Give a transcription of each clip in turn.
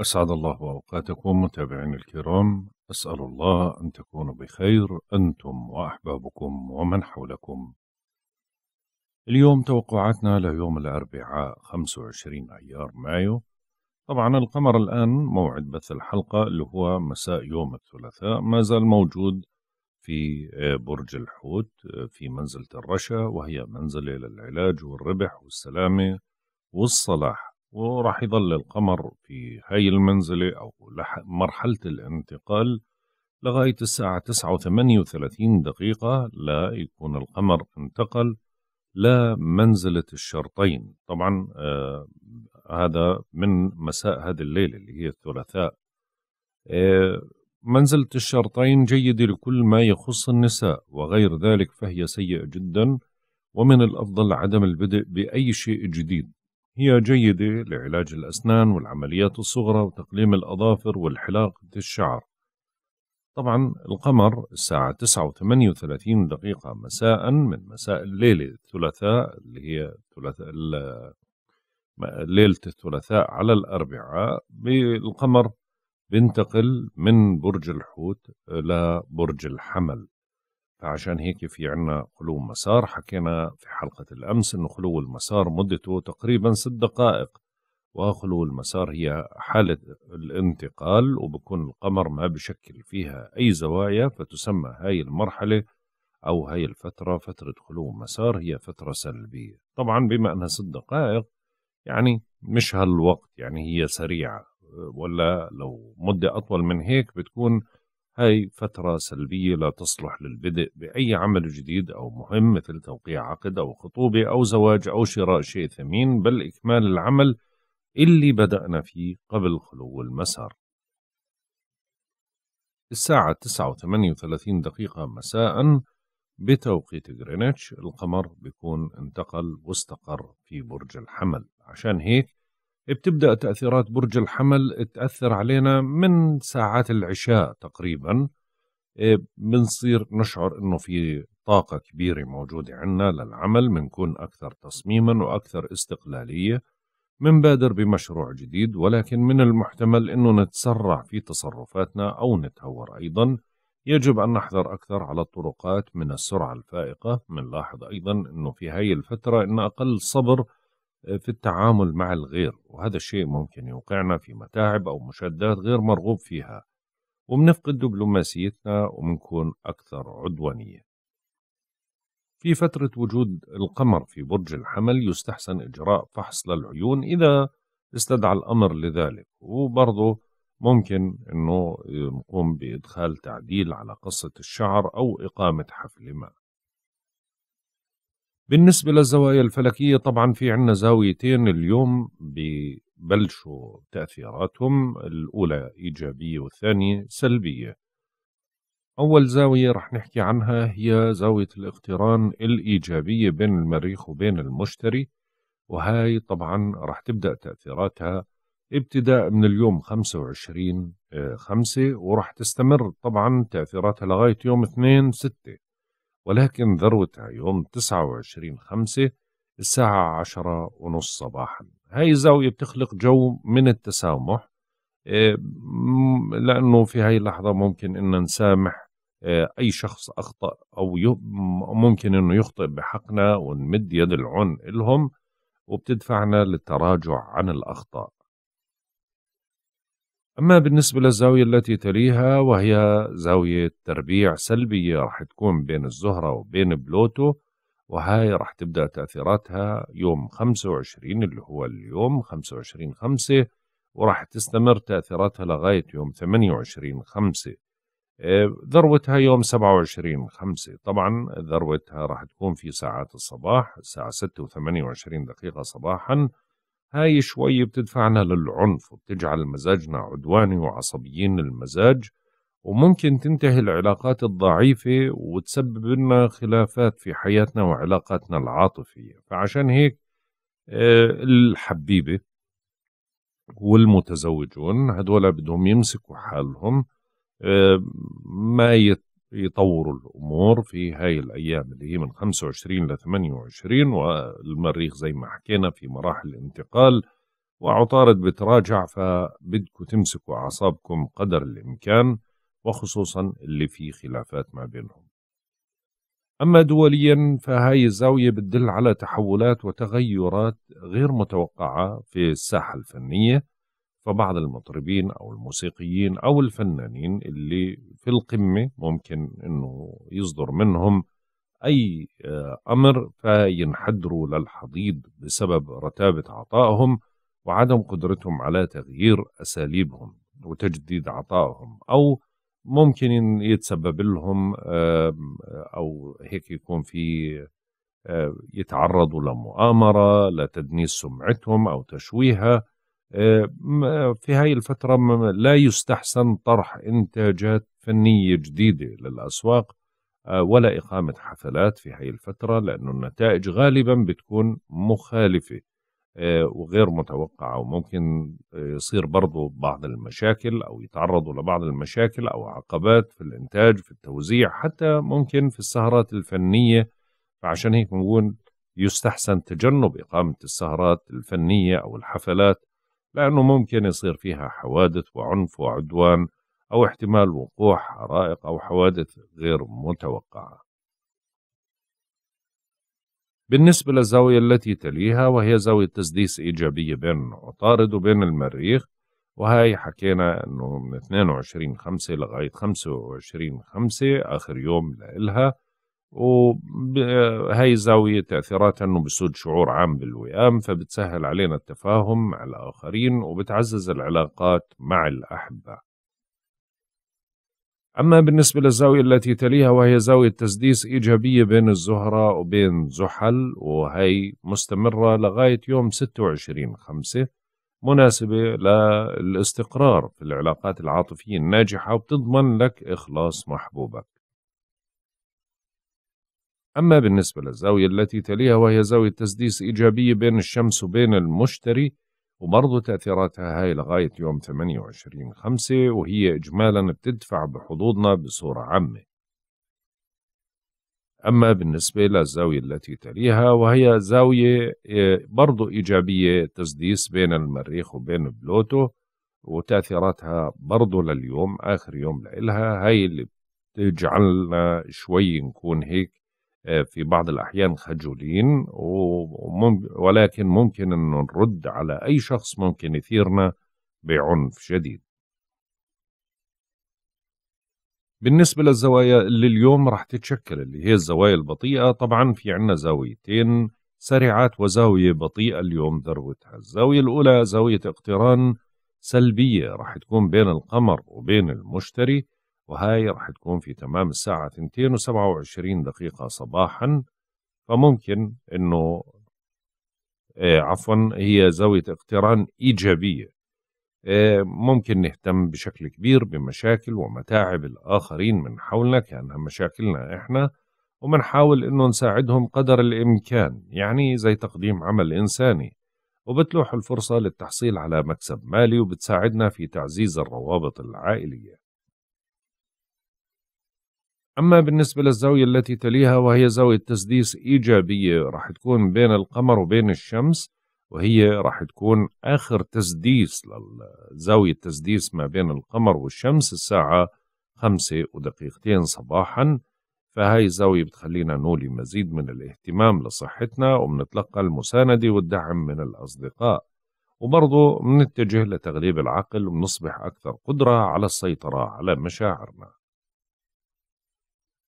أسعد الله أوقاتكم متابعين الكرام أسأل الله أن تكونوا بخير أنتم وأحبابكم ومن حولكم اليوم توقعاتنا ليوم الأربعاء 25 أيار مايو طبعا القمر الآن موعد بث الحلقة اللي هو مساء يوم الثلاثاء ما زال موجود في آه، برج الحوت آه، في منزلة الرشا وهي منزلة للعلاج والربح والسلامة والصلاح وراح يظل القمر في هاي المنزلة أو مرحلة الانتقال لغاية الساعة 9 و وثلاثين دقيقة لا يكون القمر انتقل لمنزلة الشرطين طبعا آه هذا من مساء هذه الليلة اللي هي الثلاثاء آه منزلة الشرطين جيدة لكل ما يخص النساء وغير ذلك فهي سيئة جدا ومن الأفضل عدم البدء بأي شيء جديد هي جيدة لعلاج الأسنان والعمليات الصغرى وتقليم الأظافر والحلاقة الشعر طبعا القمر الساعة 9:38 دقيقة مساء من مساء الليلة الثلاثاء اللي هي الثلاثاء ليلة الثلاثاء على الأربعاء بالقمر بنتقل من برج الحوت لبرج الحمل عشان هيك في عنا خلو مسار حكينا في حلقة الأمس أنه خلو المسار مدته تقريبا ست دقائق وخلو المسار هي حالة الانتقال وبكون القمر ما بشكل فيها أي زوايا فتسمى هاي المرحلة أو هاي الفترة فترة خلو مسار هي فترة سلبية طبعا بما أنها ست دقائق يعني مش هالوقت يعني هي سريعة ولا لو مدة أطول من هيك بتكون هاي فترة سلبية لا تصلح للبدء بأي عمل جديد أو مهم مثل توقيع عقد أو خطوبة أو زواج أو شراء شيء ثمين بل إكمال العمل اللي بدأنا فيه قبل خلو المسار الساعة وثلاثين دقيقة مساء بتوقيت غرينتش القمر بيكون انتقل واستقر في برج الحمل عشان هيك بتبدأ تأثيرات برج الحمل تأثر علينا من ساعات العشاء تقريبا إيه، بنصير نشعر انه في طاقة كبيرة موجودة عنا للعمل بنكون أكثر تصميما وأكثر استقلالية منبادر بمشروع جديد ولكن من المحتمل أنه نتسرع في تصرفاتنا أو نتهور أيضا يجب أن نحذر أكثر على الطرقات من السرعة الفائقة منلاحظ أيضا أنه في هاي الفترة أن أقل صبر في التعامل مع الغير وهذا الشيء ممكن يوقعنا في متاعب أو مشادات غير مرغوب فيها وبنفقد دبلوماسيتنا وبنكون أكثر عدوانية في فترة وجود القمر في برج الحمل يستحسن إجراء فحص للعيون إذا استدعى الأمر لذلك وبرضه ممكن أنه نقوم بإدخال تعديل على قصة الشعر أو إقامة حفل ما بالنسبة للزوايا الفلكية طبعا في عندنا زاويتين اليوم ببلشوا تأثيراتهم الأولى إيجابية والثانية سلبية أول زاوية رح نحكي عنها هي زاوية الاقتران الإيجابية بين المريخ وبين المشتري وهاي طبعا رح تبدأ تأثيراتها ابتداء من اليوم 25 آه، خمسة ورح تستمر طبعا تأثيراتها لغاية يوم 2 ستة ولكن ذروتها يوم 29 خمسة الساعة عشرة ونص صباحا هاي الزاوية بتخلق جو من التسامح آه، لأنه في هاي اللحظة ممكن أن نسامح آه، أي شخص أخطأ أو ممكن أنه يخطئ بحقنا ونمد يد العون إلهم وبتدفعنا للتراجع عن الأخطاء أما بالنسبة للزاوية التي تليها وهي زاوية تربيع سلبية راح تكون بين الزهرة وبين بلوتو وهاي راح تبدأ تأثيراتها يوم 25 اللي هو اليوم 25 5 وراح تستمر تأثيراتها لغاية يوم 28 5 آه، ذروتها يوم 27 5 طبعا ذروتها راح تكون في ساعات الصباح الساعة 6 و28 دقيقة صباحا هاي شوي بتدفعنا للعنف وبتجعل مزاجنا عدواني وعصبيين المزاج وممكن تنتهي العلاقات الضعيفة وتسبب لنا خلافات في حياتنا وعلاقاتنا العاطفية فعشان هيك آه، الحبيبة والمتزوجون هدول بدهم يمسكوا حالهم آه، ما يت يطوروا الامور في هاي الايام اللي هي من 25 ل 28 والمريخ زي ما حكينا في مراحل الانتقال وعطارد بتراجع فبدكم تمسكوا اعصابكم قدر الامكان وخصوصا اللي في خلافات ما بينهم. اما دوليا فهاي الزاويه بتدل على تحولات وتغيرات غير متوقعه في الساحه الفنيه فبعض المطربين او الموسيقيين او الفنانين اللي في القمه ممكن انه يصدر منهم اي آه، امر فينحدروا للحضيض بسبب رتابه عطائهم وعدم قدرتهم على تغيير اساليبهم وتجديد عطائهم او ممكن يتسبب لهم او هيك يكون في آه، يتعرضوا لمؤامره لتدنيس سمعتهم او تشويهها في هاي الفترة لا يستحسن طرح إنتاجات فنية جديدة للأسواق آه، ولا إقامة حفلات في هاي الفترة لأنه النتائج غالبا بتكون مخالفة آه، وغير متوقعة وممكن آه، يصير برضو بعض المشاكل أو يتعرضوا لبعض المشاكل أو عقبات في الإنتاج في التوزيع حتى ممكن في السهرات الفنية فعشان هيك بنقول يستحسن تجنب إقامة السهرات الفنية أو الحفلات لأنه ممكن يصير فيها حوادث وعنف وعدوان أو احتمال وقوع حرائق أو حوادث غير متوقعة. بالنسبة للزاوية التي تليها وهي زاوية تسديس إيجابية بين عطارد وبين المريخ وهي حكينا أنه من 22 خمسة لغاية 25 خمسة آخر يوم لإلها وهي زاوية تأثيراتها أنه بسود شعور عام بالوئام فبتسهل علينا التفاهم مع الآخرين وبتعزز العلاقات مع الأحبة أما بالنسبة للزاوية التي تليها وهي زاوية تسديس إيجابية بين الزهرة وبين زحل وهي مستمرة لغاية يوم 26 خمسة مناسبة للاستقرار في العلاقات العاطفية الناجحة وبتضمن لك إخلاص محبوبك أما بالنسبة للزاوية التي تليها وهي زاوية تسديس إيجابية بين الشمس وبين المشتري وبرضه تأثيراتها هاي لغاية يوم 28 5 وهي إجمالا بتدفع بحظوظنا بصورة عامة أما بالنسبة للزاوية التي تليها وهي زاوية آه، برضو إيجابية تسديس بين المريخ وبين بلوتو وتأثيراتها برضو لليوم آخر يوم لإلها هاي اللي بتجعلنا شوي نكون هيك آه، في بعض الأحيان خجولين ولكن ممكن أن نرد على أي شخص ممكن يثيرنا بعنف شديد بالنسبة للزوايا اللي اليوم راح تتشكل اللي هي الزوايا البطيئة طبعا في عنا زاويتين سريعات وزاوية بطيئة اليوم ذروتها الزاوية الأولى زاوية اقتران سلبية راح تكون بين القمر وبين المشتري وهاي رح تكون في تمام الساعة 227 دقيقة صباحا فممكن انه إيه عفوا هي زاوية اقتران إيجابية إيه ممكن نهتم بشكل كبير بمشاكل ومتاعب الآخرين من حولنا كأنها مشاكلنا إحنا ومنحاول إنه نساعدهم قدر الإمكان يعني زي تقديم عمل إنساني وبتلوح الفرصة للتحصيل على مكسب مالي وبتساعدنا في تعزيز الروابط العائلية أما بالنسبة للزاوية التي تليها وهي زاوية تسديس إيجابية راح تكون بين القمر وبين الشمس وهي راح تكون آخر تسديس للزاوية تسديس ما بين القمر والشمس الساعة خمسة ودقيقتين صباحا فهاي الزاوية بتخلينا نولي مزيد من الاهتمام لصحتنا وبنتلقى المساندة والدعم من الأصدقاء وبرضه منتجه لتغليب العقل وبنصبح أكثر قدرة على السيطرة على مشاعرنا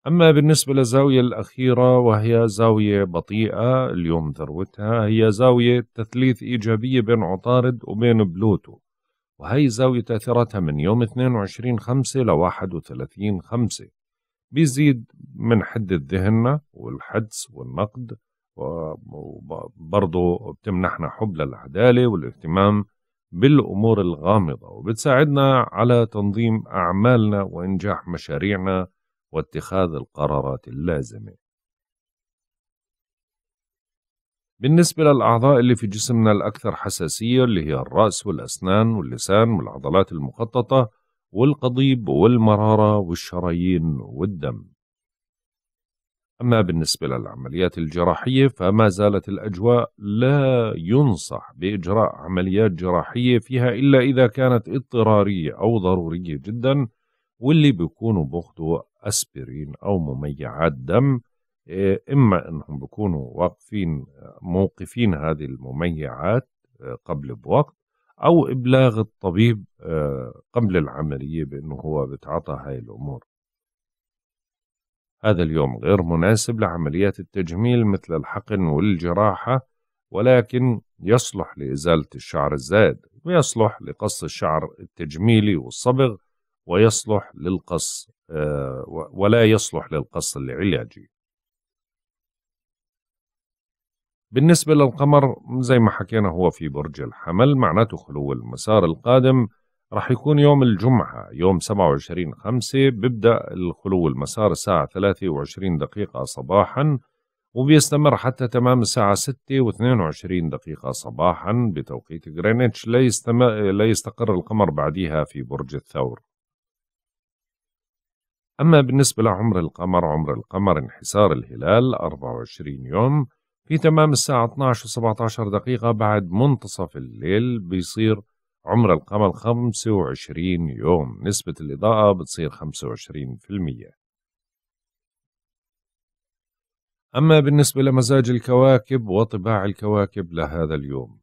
أما بالنسبة للزاوية الأخيرة وهي زاوية بطيئة اليوم ذروتها هي زاوية تثليث إيجابية بين عطارد وبين بلوتو وهي زاوية تأثيراتها من يوم 22 5 ل 31 خمسة بيزيد من حدة ذهننا والحدس والنقد وبرضه بتمنحنا حب للعدالة والاهتمام بالأمور الغامضة وبتساعدنا على تنظيم أعمالنا وإنجاح مشاريعنا واتخاذ القرارات اللازمة بالنسبة للأعضاء اللي في جسمنا الأكثر حساسية اللي هي الرأس والأسنان واللسان والعضلات المخططة والقضيب والمرارة والشرايين والدم أما بالنسبة للعمليات الجراحية فما زالت الأجواء لا ينصح بإجراء عمليات جراحية فيها إلا إذا كانت اضطرارية أو ضرورية جدا واللي بيكونوا باخذوا اسبرين او مميعات دم آه، اما انهم بيكونوا واقفين آه، موقفين هذه المميعات آه، قبل بوقت او ابلاغ الطبيب قبل العمليه بانه هو بتعاطى هاي الامور هذا اليوم غير مناسب لعمليات التجميل مثل الحقن والجراحه ولكن يصلح لازاله الشعر الزائد ويصلح لقص الشعر التجميلي والصبغ ويصلح للقص آه، ولا يصلح للقص العلاجي بالنسبة للقمر زي ما حكينا هو في برج الحمل معناته خلو المسار القادم راح يكون يوم الجمعة يوم 27 5 بيبدأ الخلو المسار الساعة 23 دقيقة صباحا وبيستمر حتى تمام الساعة 6 و22 دقيقة صباحا بتوقيت غرينتش لا, يستمر لا يستقر القمر بعدها في برج الثور أما بالنسبة لعمر القمر عمر القمر انحسار الهلال 24 يوم في تمام الساعة 12 و17 دقيقة بعد منتصف الليل بيصير عمر القمر 25 يوم نسبة الإضاءة بتصير 25% أما بالنسبة لمزاج الكواكب وطباع الكواكب لهذا اليوم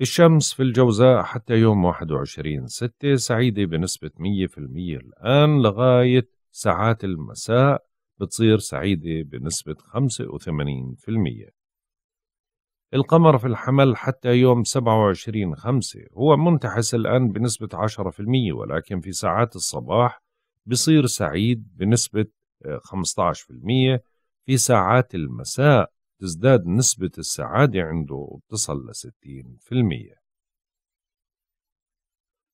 الشمس في الجوزاء حتى يوم 21 6 سعيدة بنسبة 100% الآن لغاية ساعات المساء بتصير سعيدة بنسبة 85% القمر في الحمل حتى يوم 27 5 هو منتحس الآن بنسبة 10% ولكن في ساعات الصباح بصير سعيد بنسبة 15% في ساعات المساء تزداد نسبة السعادة عنده وتصل لستين في المية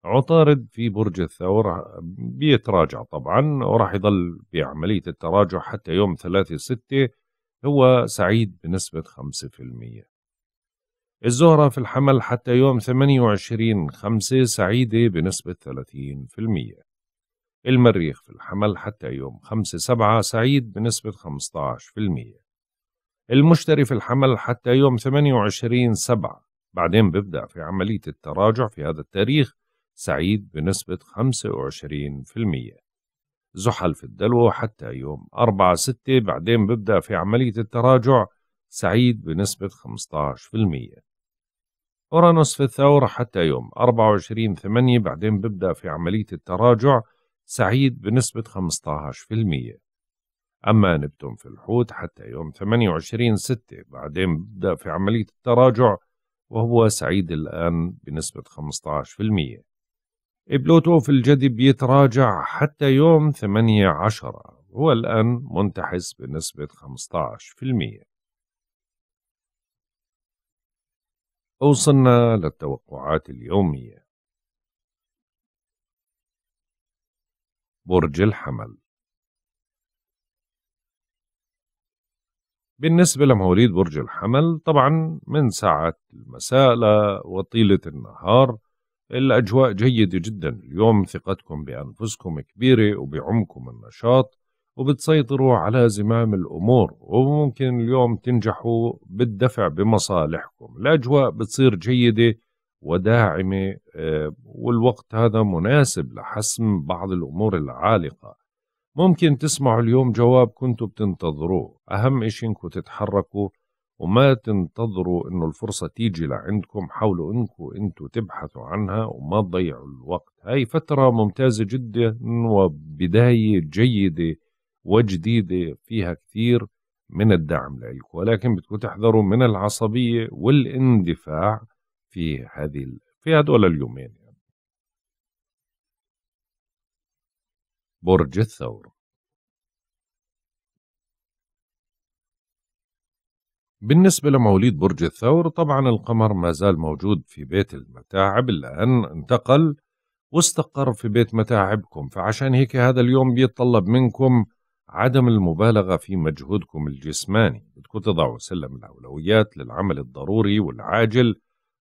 عطارد في برج الثور بيتراجع طبعا وراح يضل بعملية التراجع حتى يوم ثلاثة ستة هو سعيد بنسبة خمسة في المية الزهرة في الحمل حتى يوم ثمانية وعشرين خمسة سعيدة بنسبة ثلاثين في المية المريخ في الحمل حتى يوم خمسة سبعة سعيد بنسبة في المية المشتري في الحمل حتى يوم 28 سبعة بعدين بيبدأ في عملية التراجع في هذا التاريخ سعيد بنسبة 25% زحل في الدلو حتى يوم 4 ستة بعدين بيبدأ في عملية التراجع سعيد بنسبة 15% أورانوس في الثور حتى يوم 24 ثمانية بعدين بيبدأ في عملية التراجع سعيد بنسبة 15% أما نبتون في الحوت حتى يوم 28 ستة بعدين بدأ في عملية التراجع وهو سعيد الآن بنسبة 15% بلوتو في الجدي بيتراجع حتى يوم 8 هو الآن منتحس بنسبة 15% وصلنا للتوقعات اليومية برج الحمل بالنسبة لمواليد برج الحمل طبعا من ساعة المساء وطيلة النهار الأجواء جيدة جدا اليوم ثقتكم بأنفسكم كبيرة وبعمكم النشاط وبتسيطروا على زمام الأمور وممكن اليوم تنجحوا بالدفع بمصالحكم الأجواء بتصير جيدة وداعمة آه، والوقت هذا مناسب لحسم بعض الأمور العالقة ممكن تسمعوا اليوم جواب كنتوا بتنتظروه أهم إشي إنكم تتحركوا وما تنتظروا إنه الفرصة تيجي لعندكم حاولوا إنكم أنتوا تبحثوا عنها وما تضيعوا الوقت هاي فترة ممتازة جدا وبداية جيدة وجديدة فيها كثير من الدعم لإلكم ولكن بدكم تحذروا من العصبية والاندفاع في هذه في هدول اليومين برج الثور بالنسبة لمواليد برج الثور طبعا القمر ما زال موجود في بيت المتاعب الآن انتقل واستقر في بيت متاعبكم فعشان هيك هذا اليوم بيتطلب منكم عدم المبالغة في مجهودكم الجسماني بدكم تضعوا سلم الأولويات للعمل الضروري والعاجل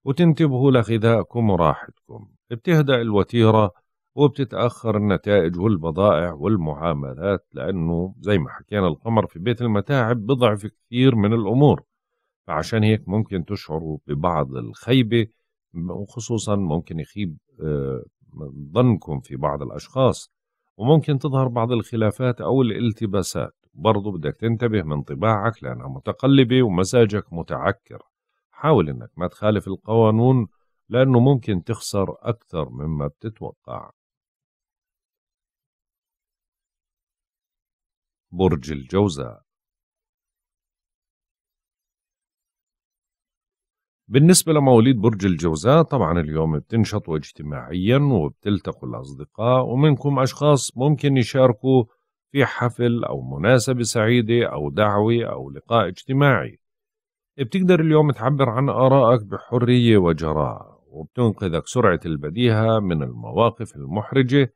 وتنتبهوا لغذائكم وراحتكم بتهدأ الوتيرة وبتتأخر النتائج والبضائع والمعاملات لأنه زي ما حكينا القمر في بيت المتاعب بضعف كثير من الأمور فعشان هيك ممكن تشعروا ببعض الخيبة وخصوصا ممكن يخيب آه، ظنكم في بعض الأشخاص وممكن تظهر بعض الخلافات أو الالتباسات برضو بدك تنتبه من طباعك لأنها متقلبة ومزاجك متعكر حاول أنك ما تخالف القوانون لأنه ممكن تخسر أكثر مما بتتوقع برج الجوزاء بالنسبة لمواليد برج الجوزاء طبعا اليوم بتنشطوا اجتماعيا وبتلتقوا الأصدقاء ومنكم أشخاص ممكن يشاركوا في حفل أو مناسبة سعيدة أو دعوة أو لقاء اجتماعي بتقدر اليوم تعبر عن آرائك بحرية وجراءة وبتنقذك سرعة البديهة من المواقف المحرجة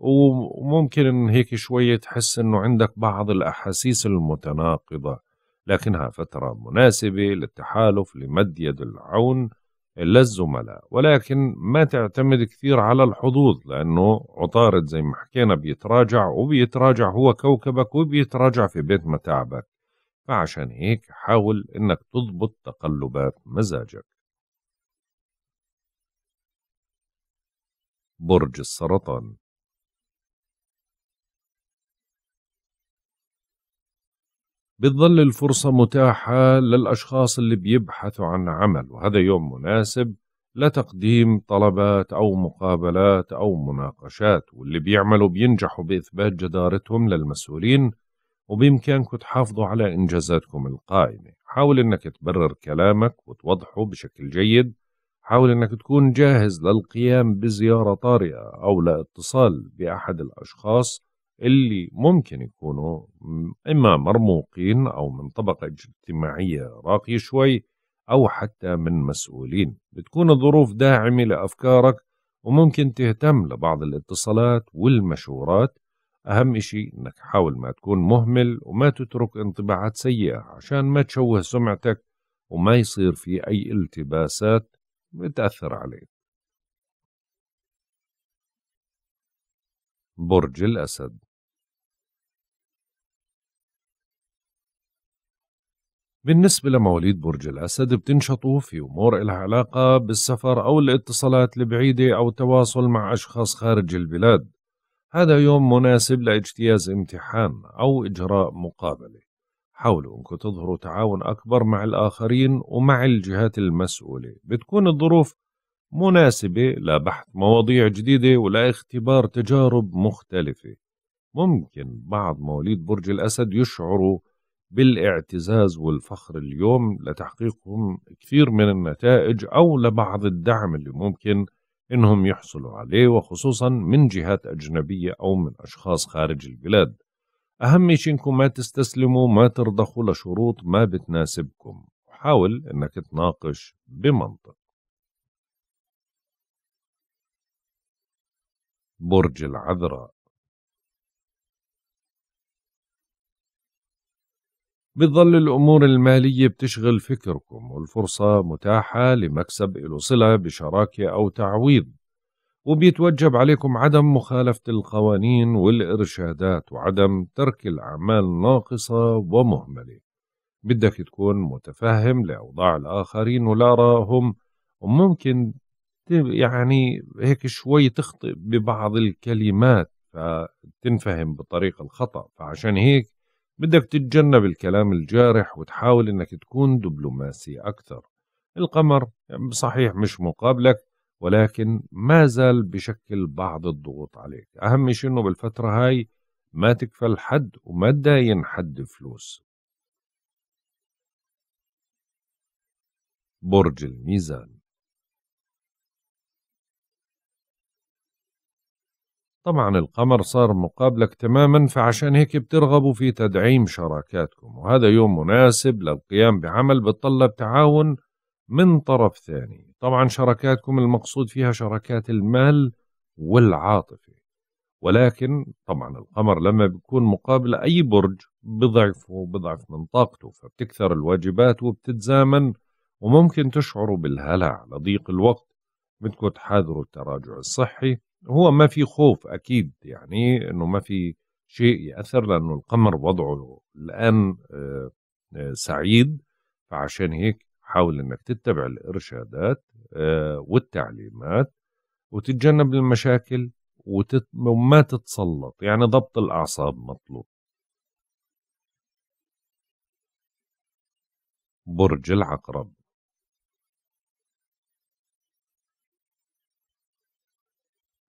وممكن هيك شوية تحس أنه عندك بعض الأحاسيس المتناقضة لكنها فترة مناسبة للتحالف لمد يد العون للزملاء ولكن ما تعتمد كثير على الحظوظ لأنه عطارد زي ما حكينا بيتراجع وبيتراجع هو كوكبك وبيتراجع في بيت متاعبك فعشان هيك حاول إنك تضبط تقلبات مزاجك برج السرطان بتظل الفرصة متاحة للأشخاص اللي بيبحثوا عن عمل وهذا يوم مناسب لتقديم طلبات أو مقابلات أو مناقشات واللي بيعملوا بينجحوا بإثبات جدارتهم للمسؤولين وبإمكانكم تحافظوا على إنجازاتكم القائمة حاول أنك تبرر كلامك وتوضحه بشكل جيد حاول أنك تكون جاهز للقيام بزيارة طارئة أو لاتصال بأحد الأشخاص اللي ممكن يكونوا إما مرموقين أو من طبقة اجتماعية راقية شوي أو حتى من مسؤولين بتكون الظروف داعمة لأفكارك وممكن تهتم لبعض الاتصالات والمشورات أهم إشي إنك حاول ما تكون مهمل وما تترك انطباعات سيئة عشان ما تشوه سمعتك وما يصير في أي التباسات بتأثر عليك برج الأسد بالنسبة لمواليد برج الأسد بتنشطوا في أمور إلها علاقة بالسفر أو الاتصالات البعيدة أو التواصل مع أشخاص خارج البلاد هذا يوم مناسب لاجتياز امتحان أو إجراء مقابلة حاولوا أنكم تظهروا تعاون أكبر مع الآخرين ومع الجهات المسؤولة بتكون الظروف مناسبة لبحث مواضيع جديدة ولاختبار تجارب مختلفة ممكن بعض مواليد برج الأسد يشعروا بالاعتزاز والفخر اليوم لتحقيقهم كثير من النتائج أو لبعض الدعم اللي ممكن إنهم يحصلوا عليه وخصوصا من جهات أجنبية أو من أشخاص خارج البلاد أهم شيء إنكم ما تستسلموا ما ترضخوا لشروط ما بتناسبكم وحاول إنك تناقش بمنطق برج العذراء بتظل الأمور المالية بتشغل فكركم والفرصة متاحة لمكسب إلو صلة بشراكة أو تعويض وبيتوجب عليكم عدم مخالفة القوانين والإرشادات وعدم ترك الأعمال ناقصة ومهملة بدك تكون متفهم لأوضاع الآخرين ولآرائهم وممكن يعني هيك شوي تخطئ ببعض الكلمات فتنفهم بطريق الخطأ فعشان هيك بدك تتجنب الكلام الجارح وتحاول انك تكون دبلوماسي اكثر القمر صحيح مش مقابلك ولكن ما زال بشكل بعض الضغوط عليك اهم شيء انه بالفترة هاي ما تكفل حد وما تداين حد فلوس برج الميزان طبعا القمر صار مقابلك تماما فعشان هيك بترغبوا في تدعيم شراكاتكم وهذا يوم مناسب للقيام بعمل بتطلب تعاون من طرف ثاني طبعا شراكاتكم المقصود فيها شراكات المال والعاطفة ولكن طبعا القمر لما بيكون مقابل أي برج بضعفه بضعف من طاقته فبتكثر الواجبات وبتتزامن وممكن تشعروا بالهلع لضيق الوقت بدكم تحاذروا التراجع الصحي هو ما في خوف أكيد يعني أنه ما في شيء يأثر لأنه القمر وضعه الآن آه، آه، سعيد فعشان هيك حاول أنك تتبع الإرشادات آه، والتعليمات وتتجنب المشاكل وتت... وما تتسلط يعني ضبط الأعصاب مطلوب برج العقرب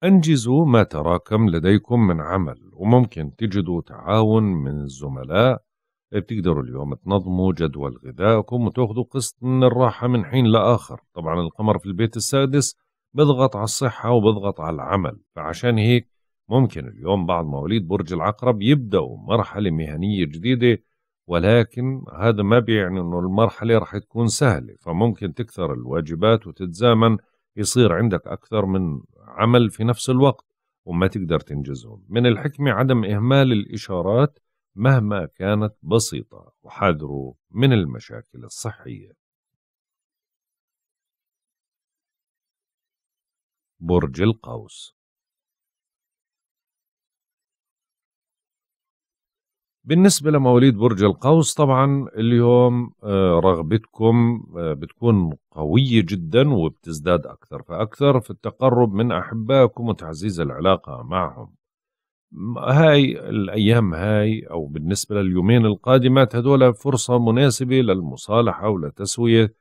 أنجزوا ما تراكم لديكم من عمل وممكن تجدوا تعاون من الزملاء بتقدروا اليوم تنظموا جدول غذائكم وتاخذوا قسط من الراحة من حين لآخر طبعا القمر في البيت السادس بضغط على الصحة وبضغط على العمل فعشان هيك ممكن اليوم بعض مواليد برج العقرب يبدأوا مرحلة مهنية جديدة ولكن هذا ما بيعني انه المرحلة رح تكون سهلة فممكن تكثر الواجبات وتتزامن يصير عندك أكثر من عمل في نفس الوقت وما تقدر تنجزهم من الحكمة عدم إهمال الإشارات مهما كانت بسيطة وحذروا من المشاكل الصحية برج القوس بالنسبة لمواليد برج القوس طبعا اليوم آه، رغبتكم آه، بتكون قوية جدا وبتزداد أكثر فأكثر في التقرب من أحبائكم وتعزيز العلاقة معهم هاي الأيام هاي أو بالنسبة لليومين القادمات هدول فرصة مناسبة للمصالحة ولتسوية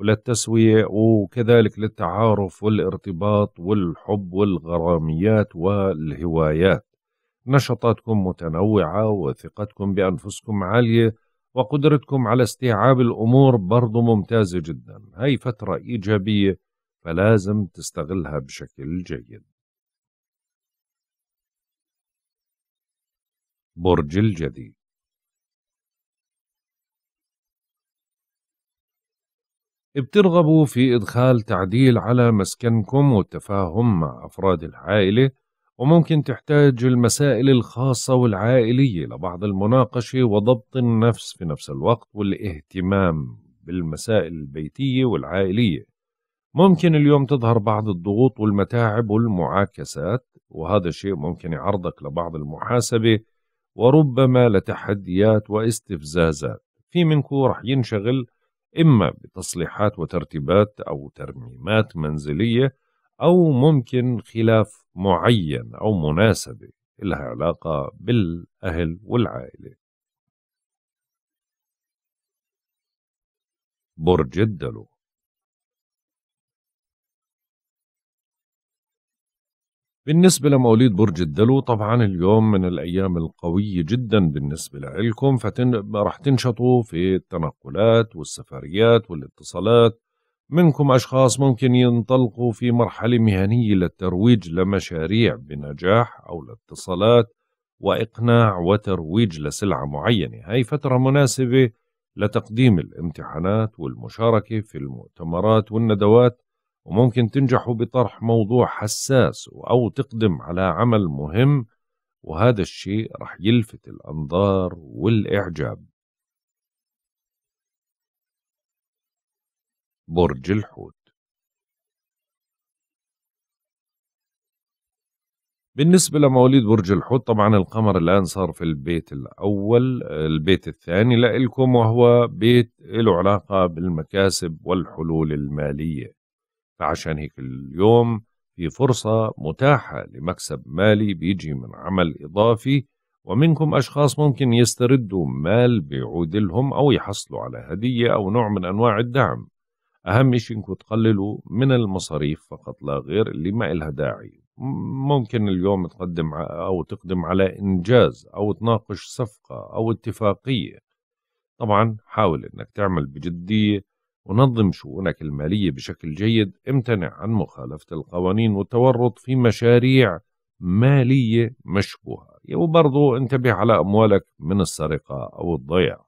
وللتسوية وكذلك للتعارف والارتباط والحب والغراميات والهوايات نشاطاتكم متنوعة وثقتكم بأنفسكم عالية وقدرتكم على استيعاب الأمور برضو ممتازة جدا هاي فترة إيجابية فلازم تستغلها بشكل جيد برج الجدي بترغبوا في إدخال تعديل على مسكنكم والتفاهم مع أفراد العائلة وممكن تحتاج المسائل الخاصة والعائلية لبعض المناقشة وضبط النفس في نفس الوقت والاهتمام بالمسائل البيتية والعائلية ممكن اليوم تظهر بعض الضغوط والمتاعب والمعاكسات وهذا الشيء ممكن يعرضك لبعض المحاسبة وربما لتحديات واستفزازات في منكو رح ينشغل إما بتصليحات وترتيبات أو ترميمات منزلية أو ممكن خلاف معين أو مناسبة لها علاقة بالأهل والعائلة برج الدلو بالنسبة لمواليد برج الدلو طبعا اليوم من الأيام القوية جدا بالنسبة لكم فرح تنشطوا في التنقلات والسفريات والاتصالات منكم أشخاص ممكن ينطلقوا في مرحلة مهنية للترويج لمشاريع بنجاح أو لاتصالات وإقناع وترويج لسلعة معينة هاي فترة مناسبة لتقديم الامتحانات والمشاركة في المؤتمرات والندوات وممكن تنجحوا بطرح موضوع حساس أو تقدم على عمل مهم وهذا الشيء رح يلفت الأنظار والإعجاب برج الحوت بالنسبة لمواليد برج الحوت طبعا القمر الآن صار في البيت الأول البيت الثاني لإلكم وهو بيت له علاقة بالمكاسب والحلول المالية فعشان هيك اليوم في فرصة متاحة لمكسب مالي بيجي من عمل إضافي ومنكم أشخاص ممكن يستردوا مال بيعود لهم أو يحصلوا على هدية أو نوع من أنواع الدعم أهم شيء إنكم تقللوا من المصاريف فقط لا غير اللي ما إلها داعي ممكن اليوم تقدم أو تقدم على إنجاز أو تناقش صفقة أو اتفاقية طبعا حاول إنك تعمل بجدية ونظم شؤونك المالية بشكل جيد امتنع عن مخالفة القوانين والتورط في مشاريع مالية مشبوهة وبرضو انتبه على أموالك من السرقة أو الضياع